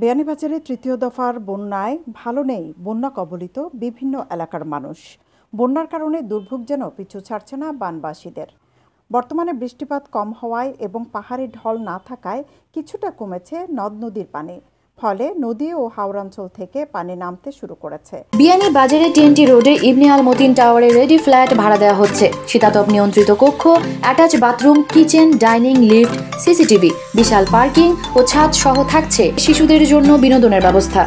বিয়ানীবাজারে তৃতীয় দফার বন্যায় ভালো নেই বন্যা কবলিত বিভিন্ন এলাকার মানুষ বন্যার কারণে দুর্ভোগ যেন পিছু ছাড়ছে না বানবাসীদের বর্তমানে বৃষ্টিপাত কম হওয়ায় এবং পাহাড়ি ঢল না থাকায় কিছুটা কমেছে নদ নদীর পানি ফলে নদী ও হাওড়াঞ্চল থেকে পানি নামতে শুরু করেছে বিয়ানি বাজারে টিএনটি রোডে ইবনে আল মতিন টাওয়ারে রেডি ফ্ল্যাট ভাড়া দেওয়া হচ্ছে শীতাতপ নিয়ন্ত্রিত কক্ষ attach bathroom kitchen dining lift CCTV বিশাল পার্কিং ও ছাদ সহ থাকছে শিশুদের জন্য বিনোদনের ব্যবস্থা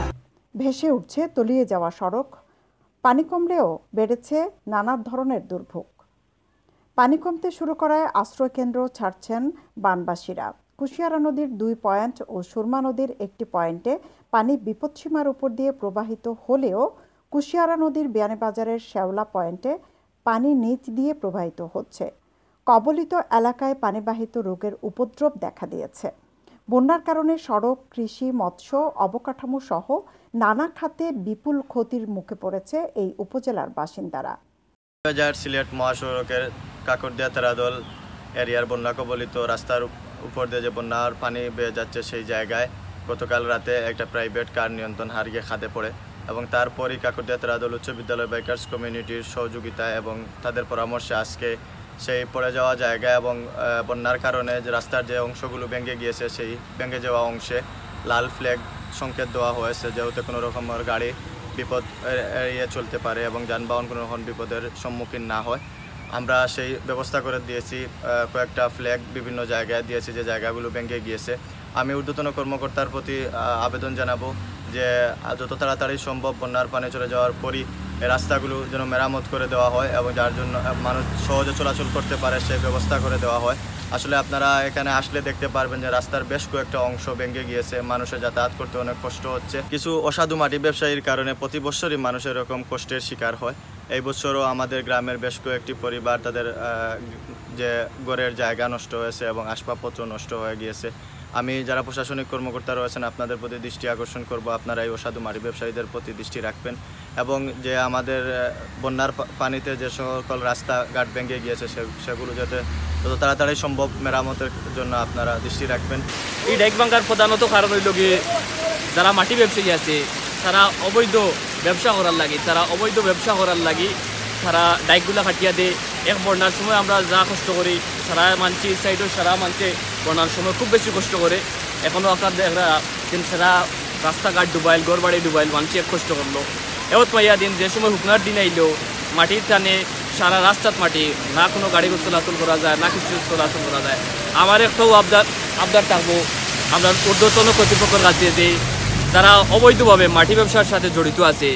ভেসে উঠছে তলিয়ে যাওয়া সড়ক পানি কমলেও বেড়েছে নানা ধরনের দুর্ভোগ পানি কমতে শুরু করায় আশ্রয়কেন্দ্র ছাড়ছেন বানবাসীরা কুশিয়ারা নদীর দুই পয়েন্ট ও সুরমা নদীর একটি পয়েন্টে পানি বিপদসীমার উপর দিয়ে প্রবাহিত হলেও কুশিয়ারা নদীর বিয়ানীবাজারের শেওলা পয়েন্টে পানি নিচ দিয়ে প্রবাহিত হচ্ছে কবলিত এলাকায় পানিবাহিত রোগের উপদ্রব দেখা দিয়েছে বন্যার কারণে সড়ক কৃষি মৎস্য অবকাঠামো সহ নানা খাতে বিপুল ক্ষতির মুখে পড়েছে এই উপজেলার বাসিন্দারা সিলেট মহাসড়কের কাকরদিয়া তারাদল এরিয়ার বন্যা কবলিত রাস্তার উপর দিয়ে যে বন্যার পানি বেয়ে যাচ্ছে সেই জায়গায় গতকাল রাতে একটা প্রাইভেট কার নিয়ন্ত্রণ হারিয়ে খাদে পড়ে এবং তারপরই কাকুটিয়া তেরাদল উচ্চ বিদ্যালয় বাইকার্স কমিউনিটির সহযোগিতা এবং তাদের পরামর্শে আজকে সেই পড়ে যাওয়া জায়গা এবং বন্যার কারণে যে রাস্তার যে অংশগুলো ভেঙে গিয়েছে সেই ভেঙে যাওয়া অংশে লাল ফ্ল্যাগ সংকেত দেওয়া হয়েছে যেহেতু কোনো রকমের গাড়ি বিপদ এড়িয়ে চলতে পারে এবং যানবাহন কোনো রকম বিপদের সম্মুখীন না হয় আমরা সেই ব্যবস্থা করে দিয়েছি কয়েকটা ফ্ল্যাগ বিভিন্ন জায়গায় দিয়েছি যে জায়গাগুলো ব্যাংকে গিয়েছে আমি ঊর্ধ্বতন কর্মকর্তার প্রতি আবেদন জানাবো যে যত তাড়াতাড়ি সম্ভব বন্যার পানি চলে যাওয়ার পরই রাস্তাগুলো যেন মেরামত করে দেওয়া হয় এবং যার জন্য মানুষ সহজে চলাচল করতে পারে সে ব্যবস্থা করে দেওয়া হয় আসলে আপনারা এখানে আসলে দেখতে পারবেন যে রাস্তার বেশ কয়েকটা অংশ ভেঙে গিয়েছে মানুষের যাতায়াত করতে অনেক কষ্ট হচ্ছে কিছু অসাধু মাটি ব্যবসায়ীর কারণে প্রতি বছরই মানুষের এরকম কষ্টের শিকার হয় এই বছরও আমাদের গ্রামের বেশ কয়েকটি পরিবার তাদের যে গড়ের জায়গা নষ্ট হয়েছে এবং আসবাবপত্র নষ্ট হয়ে গিয়েছে আমি যারা প্রশাসনিক কর্মকর্তা রয়েছেন আপনাদের প্রতি দৃষ্টি আকর্ষণ করব আপনারা এই অসাধু মাটি ব্যবসায়ীদের প্রতি দৃষ্টি রাখবেন এবং যে আমাদের বন্যার পানিতে যে সকল রাস্তাঘাট ভেঙে গিয়েছে সেগুলো যাতে যত তাড়াতাড়ি সম্ভব মেরামতের জন্য আপনারা দৃষ্টি রাখবেন এই ডেক ভাঙ্গার প্রধানত কারণ হইল গিয়ে যারা মাটি ব্যবসায়ী আছে তারা অবৈধ ব্যবসা করার লাগে তারা অবৈধ ব্যবসা করার লাগে তারা ডাইকগুলা কাটিয়া দেয় এক বর্ণার সময় আমরা যা কষ্ট করি সারা মানছি সাইডও সারা মানছে বন্যার সময় খুব বেশি কষ্ট করে এখনও আপনার দেখা সারা রাস্তাঘাট ডুবাইল গড় বাড়ি ডুবাইল মানছি এক কষ্ট করলো এবার মাইয়া দিন যে সময় হুকনার দিন আইলো মাটির টানে সারা রাস্তার মাটি না কোনো গাড়ি চলাচল করা যায় না কিছু চলাচল করা যায় আমার একটাও আবদার আবদার থাকবো আমরা ঊর্ধ্বতন কর্তৃপক্ষের কাছে যে যারা অবৈধভাবে মাটি ব্যবসার সাথে জড়িত আছে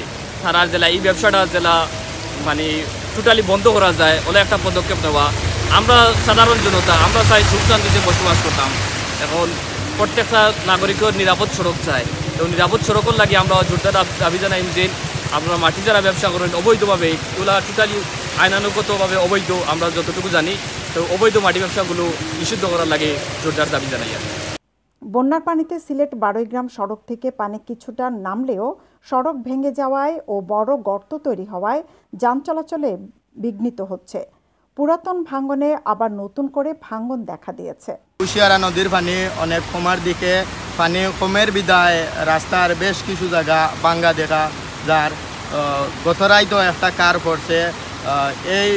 তারা জেলা এই ব্যবসাটা জেলা মানে টোটালি বন্ধ করা যায় ওলে একটা পদক্ষেপ নেওয়া আমরা সাধারণ জনতা আমরা চাই সুখ শান্তিতে বসবাস করতাম এখন প্রত্যেকটা নাগরিকের নিরাপদ সড়ক চায় এবং নিরাপদ সড়কের লাগে আমরা জোরদার দাবি জানাই যে আপনারা মাটি যারা ব্যবসা করেন অবৈধভাবে এগুলা টোটালি আইনানুগতভাবে অবৈধ আমরা যতটুকু জানি তো অবৈধ মাটি ব্যবসাগুলো নিষিদ্ধ করার লাগে জোরদার দাবি জানাই আর বন্যার পানিতে সিলেট গ্রাম সড়ক থেকে পানি কিছুটা নামলেও সড়ক ভেঙে যাওয়ায় ও বড় গর্ত তৈরি হওয়ায় যান চলাচলে বিঘ্নিত হচ্ছে পুরাতন ভাঙ্গনে আবার নতুন করে ভাঙ্গন দেখা দিয়েছে কুশিয়ারা নদীর পানি অনেক কমার দিকে পানি কমের বিদায় রাস্তার বেশ কিছু জায়গা ভাঙ্গা দেখা যার গতরাই তো একটা কার পড়ছে এই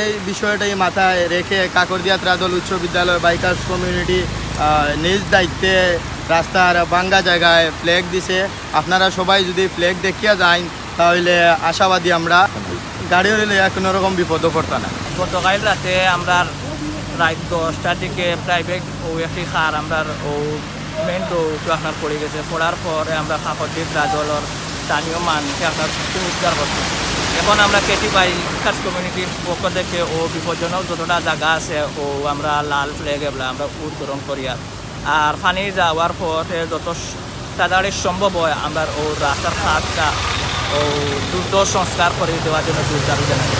এই বিষয়টাই মাথায় রেখে কাকরদিয়া ত্রাদল উচ্চ বিদ্যালয় বাইকার্স কমিউনিটি নিজ দায়িত্বে রাস্তার বাঙ্গা জায়গায় ফ্ল্যাগ দিছে আপনারা সবাই যদি ফ্ল্যাগ দেখিয়া যান তাহলে আশাবাদী আমরা গাড়ি হইলে কোনো রকম বিপদও পড়তো না গতকাল রাতে আমরা রাত দশটার দিকে প্রাইভেট ও একটি সার আমরা ও মেন রোড আপনার পড়ে গেছে পড়ার পরে আমরা খাপড়টি ত্রাদলর স্থানীয় মানুষকে আপনার উদ্ধার করতেছি এখন আমরা কেটি বাই কাজ কমিউনিটির পক্ষ থেকে ও বিপজ্জনক যতটা জায়গা আছে ও আমরা লাল ফ্ল্যাগ এবলা আমরা উত্তরণ করি আর পানি যাওয়ার পরে যত তাড়াতাড়ি সম্ভব হয় আমরা ও রাস্তার খাতটা ও দ্রুত সংস্কার করে দেওয়ার জন্য দূর দাবি জানাই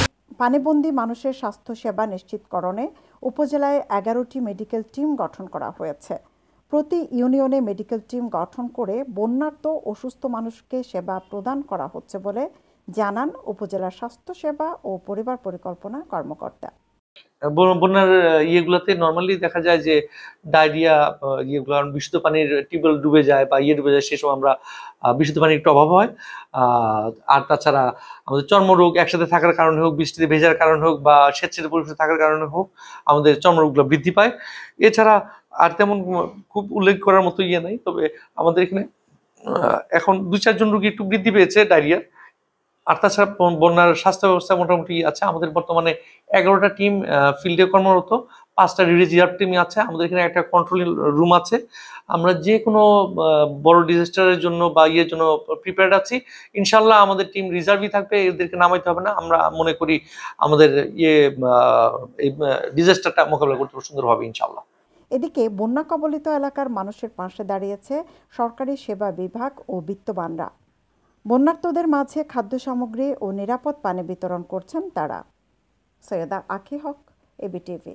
পানিবন্দী মানুষের স্বাস্থ্যসেবা নিশ্চিতকরণে উপজেলায় এগারোটি মেডিকেল টিম গঠন করা হয়েছে প্রতি ইউনিয়নে মেডিকেল টিম গঠন করে বন্যার্ত অসুস্থ মানুষকে সেবা প্রদান করা হচ্ছে বলে জানান উপজেলা স্বাস্থ্য সেবা ও পরিবার পরিকল্পনা কর্মকর্তা বন্যার ইয়েগুলোতে নর্মালি দেখা যায় যে ডায়রিয়া ইয়েগুলো বিশুদ্ধ পানির টিউবওয়েল ডুবে যায় বা ইয়ে ডুবে যায় সেসব আমরা বিশুদ্ধ পানির একটু অভাব হয় আর তাছাড়া আমাদের চর্মরোগ একসাথে থাকার কারণে হোক বৃষ্টিতে ভেজার কারণে হোক বা স্বেচ্ছের পরিবেশে থাকার কারণে হোক আমাদের চর্মরোগগুলো বৃদ্ধি পায় এছাড়া আর তেমন খুব উল্লেখ করার মতো ইয়ে নেই তবে আমাদের এখানে এখন দু চারজন রোগী একটু বৃদ্ধি পেয়েছে ডায়রিয়া আর তাছাড়া বন্যার স্বাস্থ্য ব্যবস্থা মোটামুটি আছে আমাদের বর্তমানে এগারোটা টিম ফিল্ডে কর্মরত পাঁচটা রিজার্ভ টিম আছে আমাদের এখানে একটা কন্ট্রোল রুম আছে আমরা যে কোনো বড় ডিজাস্টারের জন্য বা ইয়ের জন্য প্রিপেয়ার্ড আছি ইনশাল্লাহ আমাদের টিম রিজার্ভই থাকবে এদেরকে নামাইতে হবে না আমরা মনে করি আমাদের ইয়ে এই ডিজাস্টারটা মোকাবিলা করতে সুন্দর হবে ইনশাল্লাহ এদিকে বন্যা কবলিত এলাকার মানুষের পাশে দাঁড়িয়েছে সরকারি সেবা বিভাগ ও বিত্তবানরা বন্যার্থদের মাঝে খাদ্য সামগ্রী ও নিরাপদ পানি বিতরণ করছেন তারা সৈয়দা আখি হক এবিটিভি